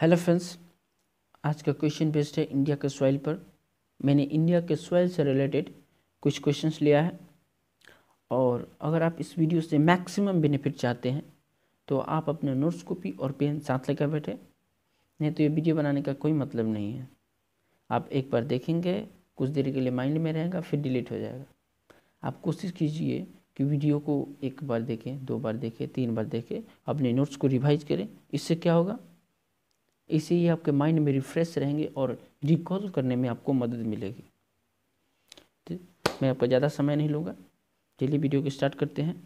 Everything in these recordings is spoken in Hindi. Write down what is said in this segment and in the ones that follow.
हेलो फ्रेंड्स आज का क्वेश्चन बेस्ड है इंडिया के सॉइल पर मैंने इंडिया के सॉइल से रिलेटेड कुछ क्वेश्चंस लिया है और अगर आप इस वीडियो से मैक्सिमम बेनिफिट चाहते हैं तो आप अपने नोट्स कॉपी और पेन साथ लेकर बैठे नहीं तो ये वीडियो बनाने का कोई मतलब नहीं है आप एक बार देखेंगे कुछ देर के लिए माइंड में रहेगा फिर डिलीट हो जाएगा आप कोशिश कीजिए कि वीडियो को एक बार देखें दो बार देखें तीन बार देखें अपने नोट्स को रिवाइज करें इससे क्या होगा इससे ये आपके माइंड में रिफ्रेश रहेंगे और रिकॉल करने में आपको मदद मिलेगी तो मैं आपका ज़्यादा समय नहीं लूँगा चलिए वीडियो को स्टार्ट करते हैं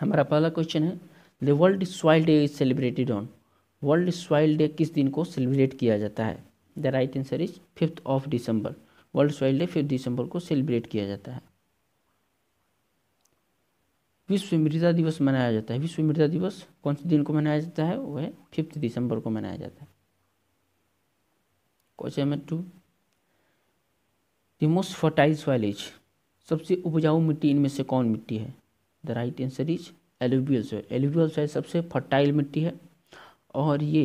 हमारा पहला क्वेश्चन है the world soil day is celebrated on world soil day किस दिन को सेलिब्रेट किया जाता है the right answer is fifth of December world soil day fifth December को सेलिब्रेट किया जाता है विश्व मृदा दिवस मनाया जाता है विश्व मृदा दिवस कौन से दिन को मनाया जाता है वह है फिफ्थ दिसंबर को मनाया जाता है question number two the most fertile soil is सबसे उपजाऊ मिट्टी इनमें से कौन मिट्टी है the right answer is alluvial soil alluvial soil सबसे फर्टाइल मिट्टी है और ये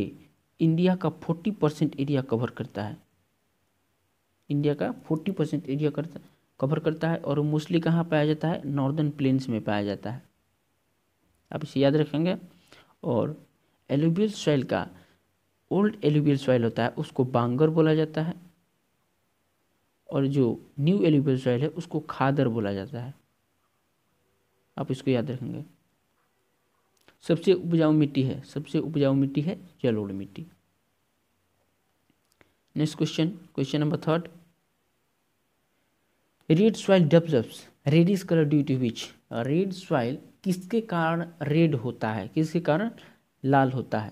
इंडिया का फोर्टी परसेंट एरिया कवर करता है इंडिया का फोर्टी परसेंट एरिया करता है कवर करता है और मोस्टली कहाँ पाया जाता है नॉर्दर्न प्लेन्स में पाया जाता है आप इसे याद रखेंगे और एलुबियल सॉइल का ओल्ड एलुबियल सॉइल होता है उसको बांगर बोला जाता है और जो न्यू एलुबियल सॉइल है उसको खादर बोला जाता है आप इसको याद रखेंगे सबसे उपजाऊ मिट्टी है सबसे उपजाऊ मिट्टी है जलोड़ मिट्टी next question question number third red soil develops reddish colour due to which red soil किसके कारण रेड होता है किसके कारण लाल होता है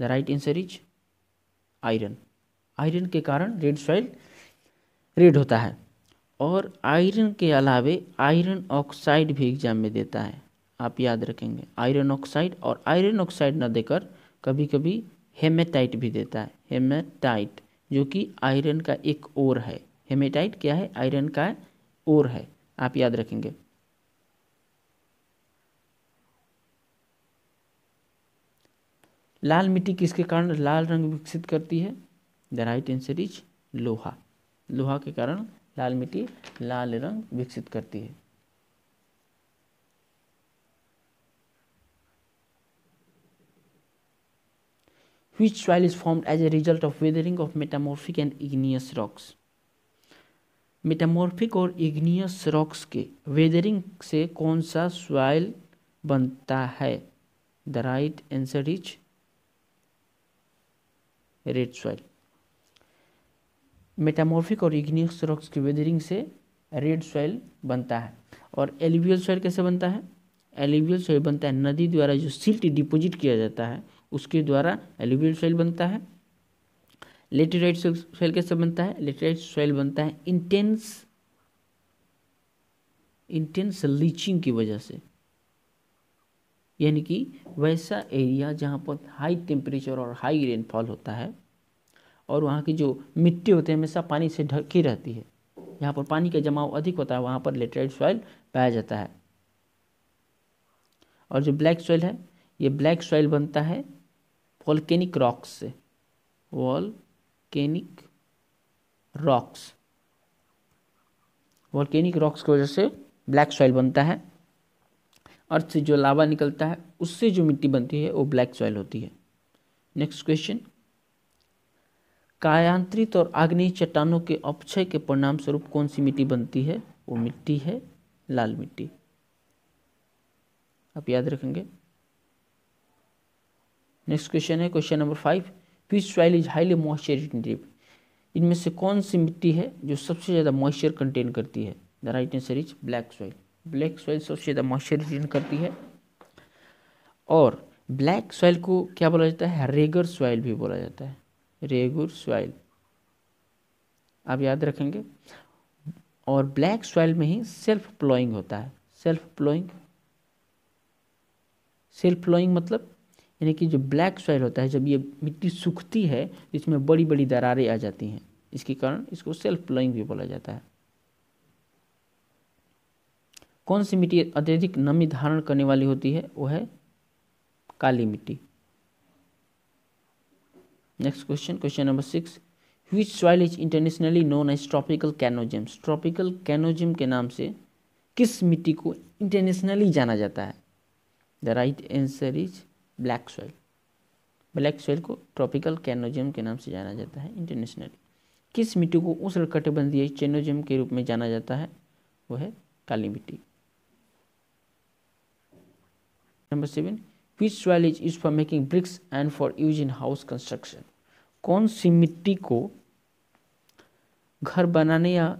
the right answer is iron iron के कारण रेड सॉइल रेड होता है और आयरन के अलावे आयरन ऑक्साइड भी एग्जाम में देता है आप याद रखेंगे आयरन ऑक्साइड और आयरन ऑक्साइड ना देकर कभी कभी हेमेटाइट भी देता है हेमेटाइट जो कि आयरन का एक और है हेमेटाइट क्या है आयरन का ओर है आप याद रखेंगे लाल मिट्टी किसके कारण लाल रंग विकसित करती है द राइट एंसर इज लोहा लोहा के कारण लाल मिट्टी लाल रंग विकसित करती है which soil is formed as a result of weathering of metamorphic and igneous rocks metamorphic और इग्नियस रॉक्स के वेदरिंग से कौन सा सॉइल बनता है the right answer is red soil metamorphic और इग्नियस रॉक्स के वेदरिंग से रेड सॉइल बनता है और एलिवियल सॉइल कैसे बनता है एलिवियल सॉइल बनता है नदी द्वारा जो सिल्ट डिपोजिट किया जाता है उसके द्वारा एलिवियल सॉइल बनता है लेटेराइट सॉइल कैसे बनता है लेटेराइट सॉइल बनता है इंटेंस इंटेंस लीचिंग की वजह से यानी कि वैसा एरिया जहाँ पर हाई टेम्परेचर और हाई रेनफॉल होता है और वहाँ की जो मिट्टी होती है हमेशा पानी से ढकी रहती है यहाँ पर पानी का जमाव अधिक होता है वहाँ पर लेटेराइट सॉइल पाया जाता है और जो ब्लैक सॉइल है ये ब्लैक सॉइल बनता है वॉल्केनिक रॉक्स से वॉल वॉल्केनिक रॉक्स वॉल्केनिक रॉक्स की वजह से ब्लैक सॉइल बनता है अर्थ से जो लावा निकलता है उससे जो मिट्टी बनती है वो ब्लैक सॉइल होती है नेक्स्ट क्वेश्चन कायांत्रित और आग्नेय चट्टानों के अपक्षय के परिणाम स्वरूप कौन सी मिट्टी बनती है वो मिट्टी है लाल मिट्टी आप याद रखेंगे नेक्स्ट क्वेश्चन है question number five peat soil is highly moisture retentive इनमें से कौन सी मिट्टी है जो सबसे ज़्यादा मॉइस्चर कंटेन करती है the right answer is black soil black soil सबसे ज़्यादा मॉइस्चर रिटेन करती है और ब्लैक सॉइल को क्या बोला जाता है रेगर सॉइल भी बोला जाता है रेगुर सॉइल आप याद रखेंगे और ब्लैक सॉइल में ही सेल्फ प्लोइंग होता है सेल्फ प्लोइंग सेल्फ प्लोइंग मतलब यानी कि जो ब्लैक सॉइल होता है जब ये मिट्टी सूखती है इसमें बड़ी बड़ी दरारें आ जाती हैं इसके कारण इसको सेल्फ प्लोइंग भी बोला जाता है कौन सी मिट्टी अत्यधिक नमी धारण करने वाली होती है वो है काली मिट्टी next question question number six which soil is internationally known as tropical chernozems tropical chernozem के नाम से किस मिट्टी को इंटरनेशनली जाना जाता है the right answer is black soil black soil को ट्रॉपिकल कैनोजियम के नाम से जाना जाता है इंटरनेशनली किस मिट्टी को उस कटिबंधीय चेनोजियम के रूप में जाना जाता है वो है काली मिट्टी number seven which soil is use for making bricks and for use in house construction कौन सी मिट्टी को घर बनाने या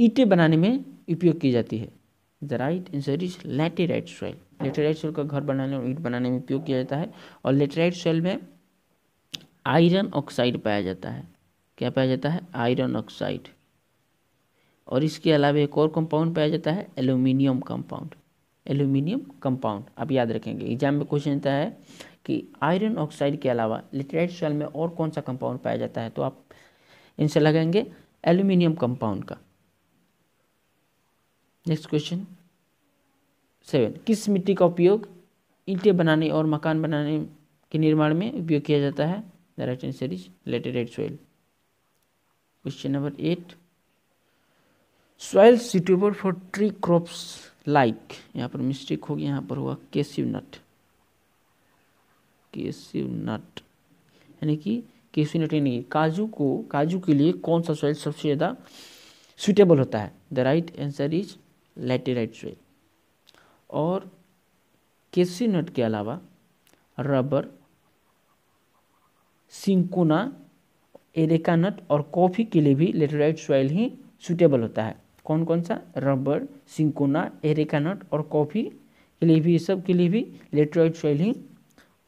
ईटे बनाने में उपयोग की जाती है the right answer is laterite soil laterite soil का घर बनाने और ईट बनाने में उपयोग किया जाता है और लेटेराइट सेल में आयरन ऑक्साइड पाया जाता है क्या पाया जाता है आयरन ऑक्साइड और इसके अलावा एक और कंपाउंड पाया जाता है एल्यूमिनियम कंपाउंड एल्यूमिनियम कंपाउंड आप याद रखेंगे एग्जाम में क्वेश्चन आता है कि आयरन ऑक्साइड के अलावा लिटरेट सॉइल में और कौन सा कंपाउंड पाया जाता है तो आप इनसे लगाएंगे एल्यूमिनियम कंपाउंड का नेक्स्ट क्वेश्चन सेवन किस मिट्टी का उपयोग ईंटें बनाने और मकान बनाने के निर्माण में उपयोग किया जाता है the right answer is laterite soil question number eight soil suitable for tree crops like यहाँ पर मिस्टेक हो गया यहाँ पर हुआ केसिव नट केसिव नट यानी कि केसिव नट यानी काजू को काजू के लिए कौन सा सॉइल सबसे ज़्यादा सुटेबल होता है the right answer is laterite soil और केसी नट के अलावा रबर सिंकोना एरेका नट और कॉफ़ी के लिए भी लेटराइट सॉइल ही सूटेबल होता है कौन कौन सा रबर सिंकोना एरेका नट और कॉफ़ी के लिए भी सब के लिए भी लेटराइट सॉइल ही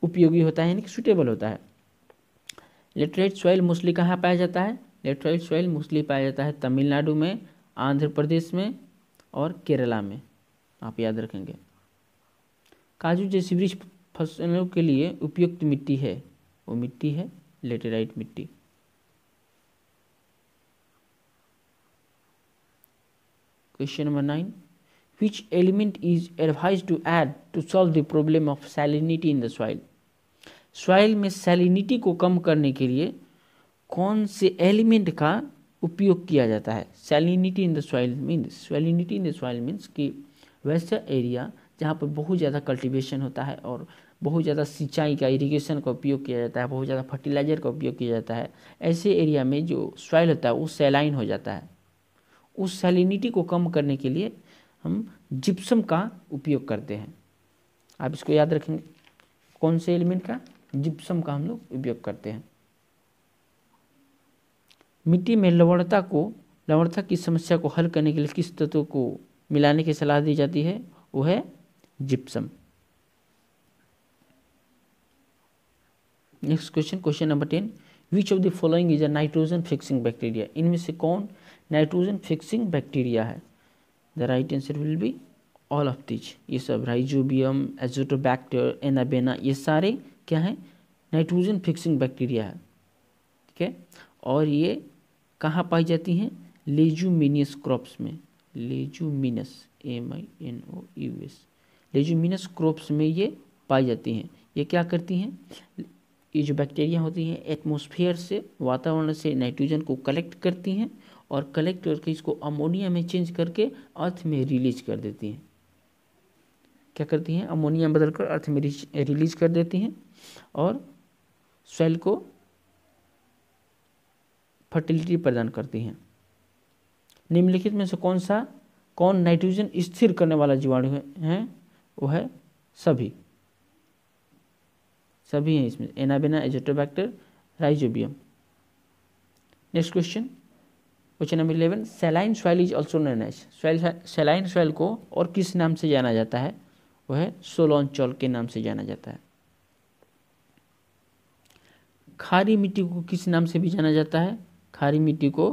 उपयोगी होता है यानी कि सूटेबल होता है लेटराइट सॉइल मोस्टली कहाँ पाया जाता है लेटराइट सॉइल मोस्टली पाया जाता है तमिलनाडु में आंध्र प्रदेश में और केरला में आप याद रखेंगे काजू जैसी वृक्ष फसलों के लिए उपयुक्त मिट्टी है वो मिट्टी है लेटेराइट मिट्टी question number nine which element is advise to add to solve the problem of salinity in the soil soil में सैलिनिटी को कम करने के लिए कौन से एलिमेंट का उपयोग किया जाता है salinity in the soil means salinity in the soil means की वैसा एरिया जहाँ पर बहुत ज़्यादा कल्टीवेशन होता है और बहुत ज़्यादा सिंचाई का इरिगेशन का उपयोग किया जाता है बहुत ज़्यादा फर्टिलाइज़र का उपयोग किया जाता है ऐसे एरिया में जो सॉइल होता है वो सेलाइन हो जाता है उस सेलिनिटी को कम करने के लिए हम जिप्सम का उपयोग करते हैं आप इसको याद रखेंगे कौन से एलिमेंट का जिप्सम का हम लोग उपयोग करते हैं मिट्टी में लवणता को लवणता की समस्या को हल करने के लिए किस तत्व को मिलाने की सलाह दी जाती है वो है gypsum next question question number ten which of the following is a nitrogen fixing bacteria इनमें से कौन नाइट्रोजन फिक्सिंग बैक्टीरिया है the right answer will be all of these ये सब राइजोबियम एजोटोबैक्टर एनाबेना ये सारे क्या हैं नाइट्रोजन फिक्सिंग बैक्टीरिया है ठीक है और ये कहाँ पाई जाती हैं लेजुमिनियस क्रॉप्स में leguminous M I N O U S leguminous crops में ये पाई जाती हैं ये क्या करती हैं ये जो बैक्टीरिया होती हैं एटमोसफेयर से वातावरण से नाइट्रोजन को कलेक्ट करती हैं और कलेक्ट करके इसको अमोनिया में चेंज करके अर्थ में रिलीज कर देती हैं क्या करती हैं अमोनिया बदल कर अर्थ में रिलीज कर देती हैं और सेल को फर्टिलिटी प्रदान करती हैं निम्नलिखित में से कौन सा कौन नाइट्रोजन स्थिर करने वाला जीवाणु है, है वो है सभी सभी हैं इसमें Anabaena Azotobacter Rhizobium next question question number eleven saline soil is also known as soil saline soil को और किस नाम से जाना जाता है वह है सोलॉन चौल के नाम से जाना जाता है खारी मिट्टी को किस नाम से भी जाना जाता है खारी मिट्टी को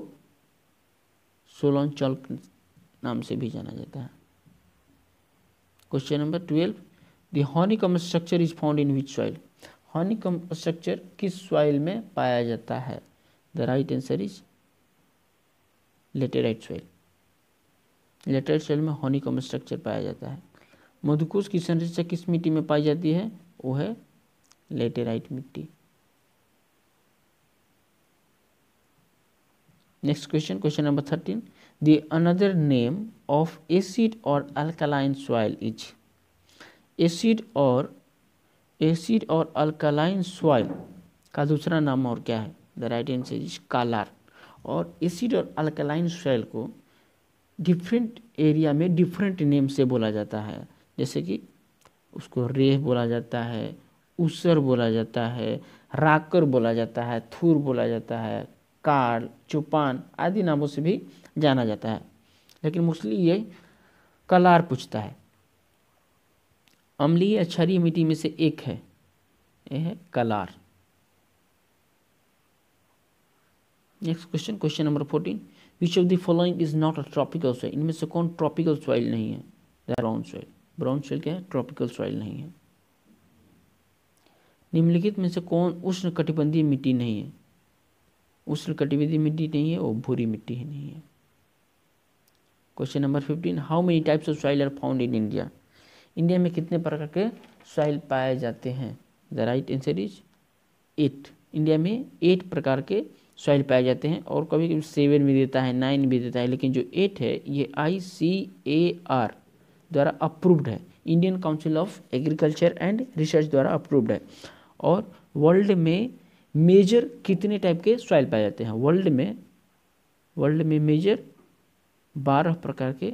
सोलॉन चौल नाम से भी जाना जाता है question number twelve the comb structure is found in which soil honeycomb structure किस सॉइल में पाया जाता है the right answer is laterite soil laterite soil में हॉनी कम स्ट्रक्चर पाया जाता है मधुकोश की संरचना किस मिट्टी में पाई जाती है वो है लेटेराइट मिट्टी next question question number thirteen the another name of acid और alkaline soil इज एसिड और एसिड और अल्कलाइन सॉइल का दूसरा नाम और क्या है the right answer is Kallar और एसिड और अल्कलाइन सॉइल को डिफरेंट एरिया में डिफरेंट नेम से बोला जाता है जैसे कि उसको रेह बोला जाता है उसर बोला जाता है राकर बोला जाता है थूर बोला जाता है काल चुपान आदि नामों से भी जाना जाता है लेकिन मोस्टली ये कलार पूछता है अम्लीय क्षारीय मिट्टी में से एक है ये है Kallar next question question number fourteen which of the following is not a tropical soil इनमें से कौन ट्रॉपिकल सॉइल नहीं है ब्राउन सॉइल ब्राउन सॉइल क्या है ट्रॉपिकल सॉइल नहीं है निम्नलिखित में से कौन उष्ण कटिबंधीय मिट्टी नहीं है उष्ण कटिबंधीय मिट्टी नहीं है और भूरी मिट्टी ही नहीं है question number fifteen how many types of soil are found in India India में कितने प्रकार के सॉइल पाए जाते हैं the right answer is eight India में एट प्रकार के सॉइल पाए जाते हैं और कभी कभी सेवन भी देता है नाइन भी देता है लेकिन जो एट है ये आई सी ए आर द्वारा अप्रूव्ड है Indian Council of Agriculture and Research द्वारा अप्रूव्ड है और वर्ल्ड में मेजर कितने टाइप के सॉइल पाए जाते हैं वर्ल्ड में वर्ल्ड में मेजर बारह प्रकार के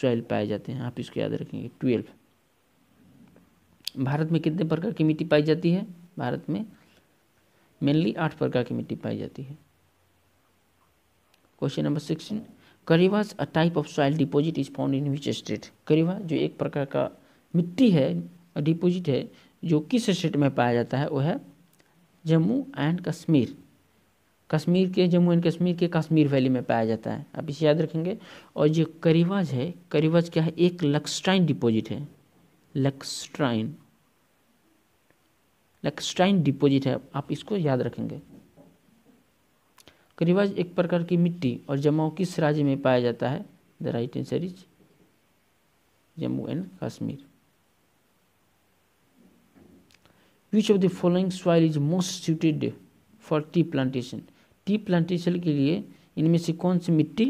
सॉइल पाए जाते हैं आप इसको याद रखेंगे ट्वेल्व भारत में कितने प्रकार की मिट्टी पाई जाती है भारत में मेनली आठ प्रकार की मिट्टी पाई जाती है question number sixteen Karewas a type of soil deposit is found in which state Karewa जो एक प्रकार का मिट्टी है डिपॉजिट है जो किस स्टेट में पाया जाता है वो है जम्मू एंड कश्मीर कश्मीर के जम्मू एंड कश्मीर के कश्मीर वैली में पाया जाता है आप इसे याद रखेंगे और जो करीवाज है करीवाज क्या है एक लक्सटाइन डिपॉजिट है लक्सट्राइन लक्सटाइन डिपॉजिट है आप इसको याद रखेंगे करीवाज एक प्रकार की मिट्टी और जमाव किस राज्य में पाया जाता है the right answer is Jammu and Kashmir which of the following soil is most suited for tea plantation tea plantation के लिए इनमें से कौन सी मिट्टी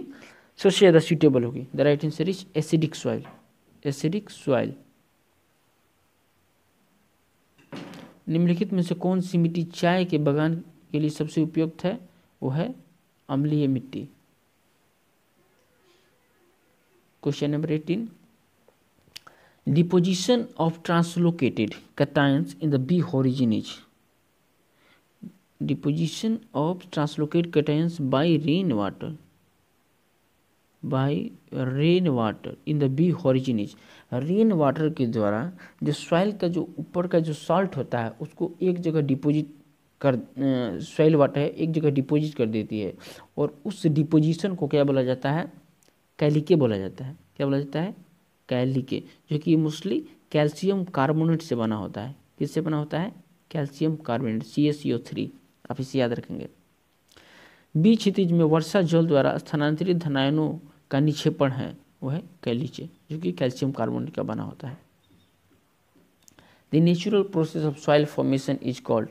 सबसे ज़्यादा सुटेबल होगी the right answer is acidic soil acidic soil निम्नलिखित में से कौन सी मिट्टी चाय के बगान के लिए सबसे उपयुक्त है वो है अम्लीय मिट्टी question number eighteen deposition of translocated cations in the B origin deposition of translocate translocated by rain water by rain water in the B horizons rain water के द्वारा जो सॉइल का जो ऊपर का जो सॉल्ट होता है उसको एक जगह डिपोजिट कर सॉइल वाटर है एक जगह डिपोजिट कर देती है और उस डिपोजिशन को क्या बोला जाता है कैलिके बोला जाता है क्या बोला जाता है कैलिके जो कि मोस्टली कैल्शियम कार्बोनेट से बना होता है किससे बना होता है calcium carbonate C S C O three आप इसे याद रखेंगे बी क्षितिज में वर्षा जल द्वारा स्थानांतरित धनायनों का निक्षेपण है वह है कैलीचे जो कि कैल्शियम कार्बोनेट का बना होता है the natural process of soil formation is called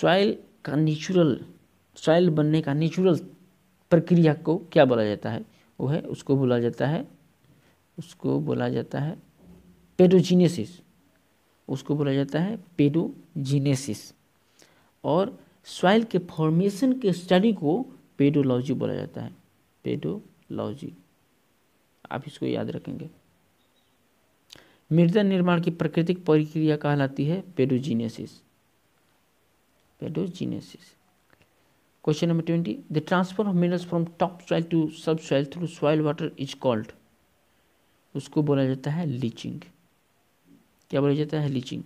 soil का नेचुरल सॉइल बनने का नेचुरल प्रक्रिया को क्या बोला जाता है वो है उसको बोला जाता है उसको बोला जाता है पेडोजीनेसिस उसको बोला जाता है पेडोजीनेसिस और सॉइल के फॉर्मेशन के स्टडी को पेडोलॉजी बोला जाता है पेडोलॉजी आप इसको याद रखेंगे मृदा निर्माण की प्राकृतिक प्रक्रिया कहलाती है pedogenesis pedogenesis question number twenty the transfer of minerals from top soil to sub soil through soil water is called उसको बोला जाता है लीचिंग क्या बोला जाता है लीचिंग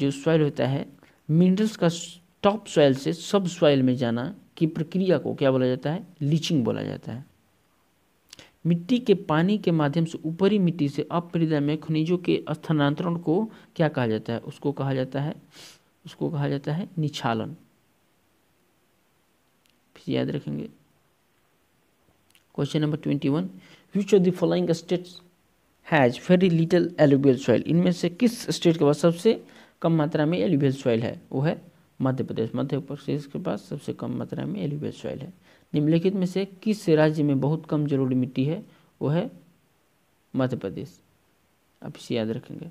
जो सॉइल होता है मिनरल्स का टॉप सॉइल से सब सॉइल में जाना की प्रक्रिया को क्या बोला जाता है लीचिंग बोला जाता है मिट्टी के पानी के माध्यम से ऊपरी मिट्टी से अप में खनिजों के स्थानांतरण को क्या कहा जाता है उसको कहा जाता है उसको कहा जाता है निछालन फिर याद रखेंगे question number twenty one which of the following states has very little एलुबियल सॉइल इनमें से किस स्टेट के पास सबसे कम मात्रा में एलुबियल सॉइल है वो है मध्य प्रदेश मध्य प्रदेश के पास सबसे कम मात्रा में एलुबियल सॉइल है निम्नलिखित में से किस राज्य में बहुत कम जरूरी मिट्टी है वो है मध्य प्रदेश आप इसे याद रखेंगे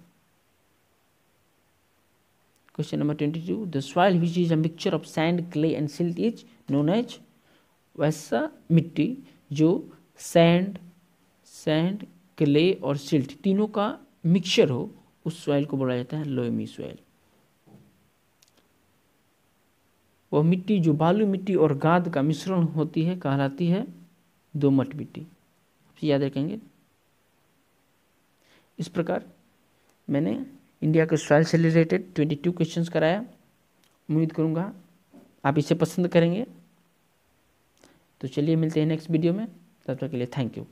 question number twenty two the soil which is a mixture of sand clay and silt is known as वैसा मिट्टी जो सैंड सैंड क्ले और सिल्ट तीनों का मिक्सचर हो उस सॉइल को बोला जाता है लोयमी सॉइल वह मिट्टी जो बालू मिट्टी और गाद का मिश्रण होती है कहलाती है दोमट मिट्टी याद रखेंगे इस प्रकार मैंने इंडिया के सॉइल से रिलेटेड ट्वेंटी टू क्वेश्चन कराया उम्मीद करूँगा आप इसे पसंद करेंगे तो चलिए मिलते हैं नेक्स्ट वीडियो में तब तक के लिए थैंक यू